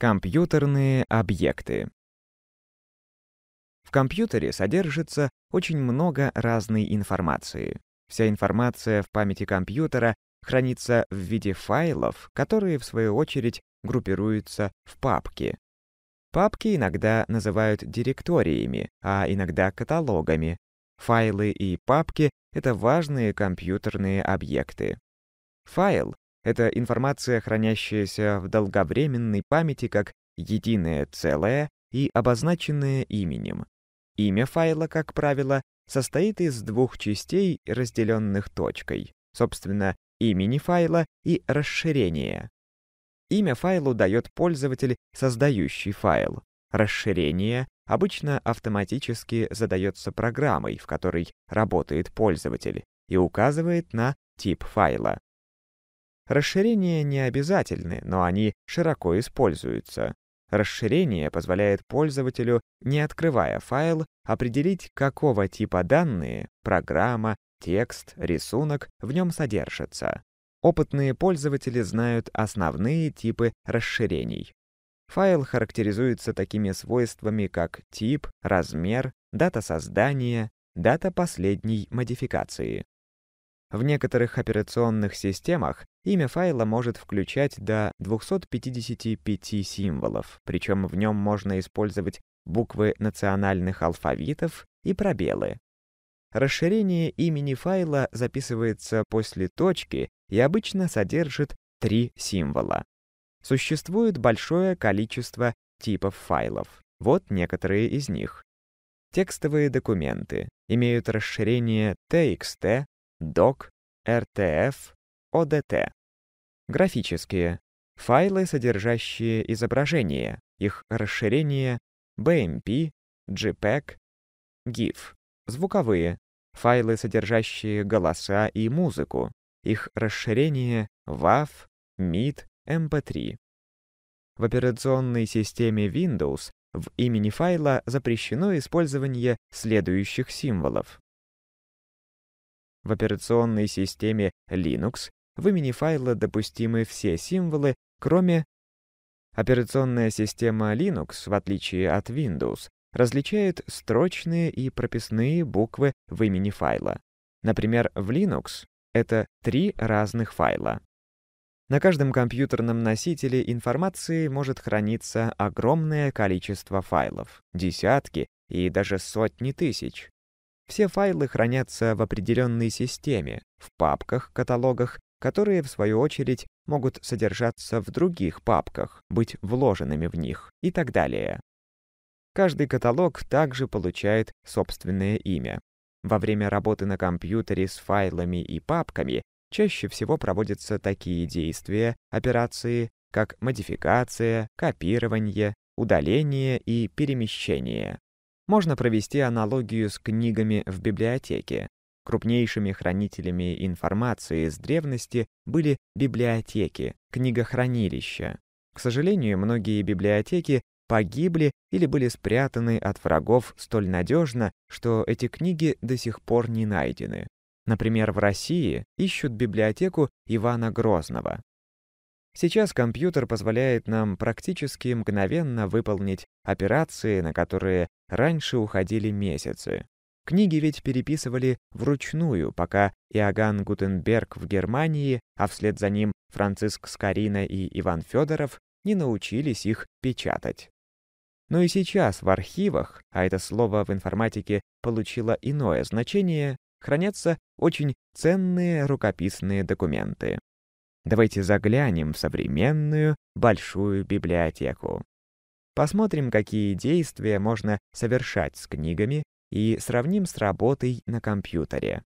Компьютерные объекты. В компьютере содержится очень много разной информации. Вся информация в памяти компьютера хранится в виде файлов, которые, в свою очередь, группируются в папки. Папки иногда называют директориями, а иногда каталогами. Файлы и папки — это важные компьютерные объекты. Файл это информация, хранящаяся в долговременной памяти как единое целое и обозначенное именем. Имя файла, как правило, состоит из двух частей, разделенных точкой, собственно, имени файла и расширения. Имя файлу дает пользователь, создающий файл. Расширение обычно автоматически задается программой, в которой работает пользователь, и указывает на тип файла. Расширения не обязательны, но они широко используются. Расширение позволяет пользователю, не открывая файл, определить, какого типа данные — программа, текст, рисунок — в нем содержатся. Опытные пользователи знают основные типы расширений. Файл характеризуется такими свойствами, как тип, размер, дата создания, дата последней модификации. В некоторых операционных системах имя файла может включать до 255 символов, причем в нем можно использовать буквы национальных алфавитов и пробелы. Расширение имени файла записывается после точки и обычно содержит три символа. Существует большое количество типов файлов. Вот некоторые из них. Текстовые документы имеют расширение TXT, DOC, RTF, ODT. Графические. Файлы, содержащие изображения, их расширение, BMP, JPEG, GIF. Звуковые. Файлы, содержащие голоса и музыку, их расширение, WAV, MID, MP3. В операционной системе Windows в имени файла запрещено использование следующих символов. В операционной системе Linux в имени файла допустимы все символы, кроме... Операционная система Linux, в отличие от Windows, различает строчные и прописные буквы в имени файла. Например, в Linux это три разных файла. На каждом компьютерном носителе информации может храниться огромное количество файлов, десятки и даже сотни тысяч. Все файлы хранятся в определенной системе, в папках, каталогах, которые, в свою очередь, могут содержаться в других папках, быть вложенными в них и так далее. Каждый каталог также получает собственное имя. Во время работы на компьютере с файлами и папками чаще всего проводятся такие действия, операции, как модификация, копирование, удаление и перемещение. Можно провести аналогию с книгами в библиотеке. Крупнейшими хранителями информации с древности были библиотеки, книгохранилища. К сожалению, многие библиотеки погибли или были спрятаны от врагов столь надежно, что эти книги до сих пор не найдены. Например, в России ищут библиотеку Ивана Грозного. Сейчас компьютер позволяет нам практически мгновенно выполнить операции, на которые раньше уходили месяцы. Книги ведь переписывали вручную, пока Иоганн Гутенберг в Германии, а вслед за ним Франциск Скорина и Иван Федоров не научились их печатать. Но и сейчас в архивах, а это слово в информатике получило иное значение, хранятся очень ценные рукописные документы. Давайте заглянем в современную большую библиотеку. Посмотрим, какие действия можно совершать с книгами и сравним с работой на компьютере.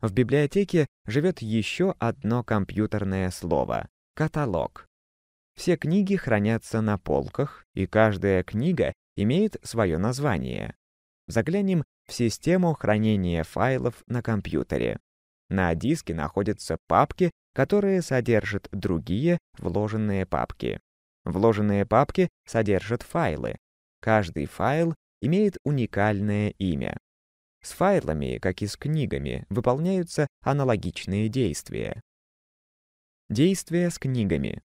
В библиотеке живет еще одно компьютерное слово — каталог. Все книги хранятся на полках, и каждая книга имеет свое название. Заглянем в систему хранения файлов на компьютере. На диске находятся папки, которые содержат другие вложенные папки. Вложенные папки содержат файлы. Каждый файл имеет уникальное имя. С файлами, как и с книгами, выполняются аналогичные действия. Действия с книгами.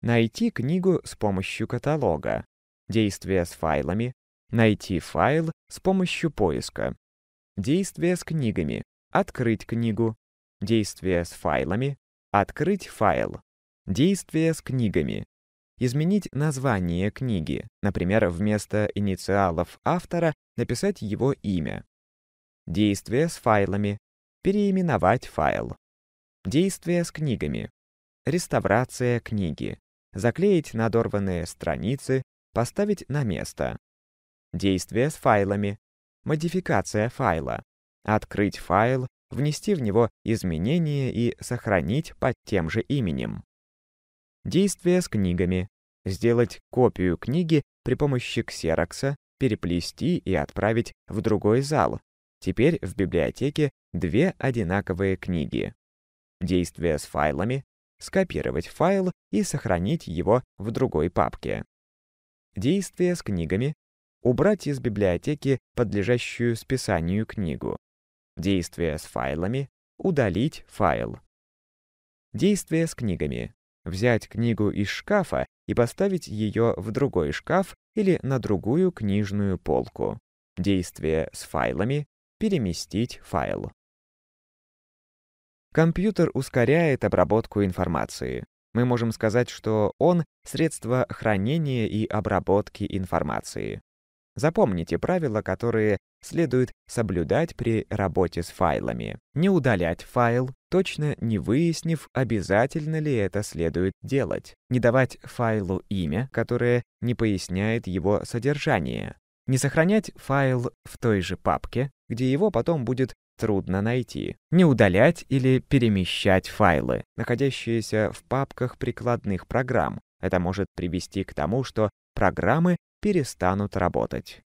Найти книгу с помощью каталога. Действия с файлами. Найти файл с помощью поиска. Действия с книгами. Открыть книгу. Действие с файлами. Открыть файл. Действие с книгами. Изменить название книги, например, вместо инициалов автора написать его имя. Действие с файлами. Переименовать файл. Действие с книгами. Реставрация книги. Заклеить надорванные страницы, поставить на место. Действие с файлами. Модификация файла открыть файл, внести в него изменения и сохранить под тем же именем. Действие с книгами. Сделать копию книги при помощи ксерокса, переплести и отправить в другой зал. Теперь в библиотеке две одинаковые книги. Действие с файлами. Скопировать файл и сохранить его в другой папке. Действие с книгами. Убрать из библиотеки подлежащую списанию книгу. Действие с файлами. Удалить файл. Действие с книгами. Взять книгу из шкафа и поставить ее в другой шкаф или на другую книжную полку. Действие с файлами. Переместить файл. Компьютер ускоряет обработку информации. Мы можем сказать, что он — средство хранения и обработки информации. Запомните правила, которые следует соблюдать при работе с файлами. Не удалять файл, точно не выяснив, обязательно ли это следует делать. Не давать файлу имя, которое не поясняет его содержание. Не сохранять файл в той же папке, где его потом будет трудно найти. Не удалять или перемещать файлы, находящиеся в папках прикладных программ. Это может привести к тому, что программы перестанут работать.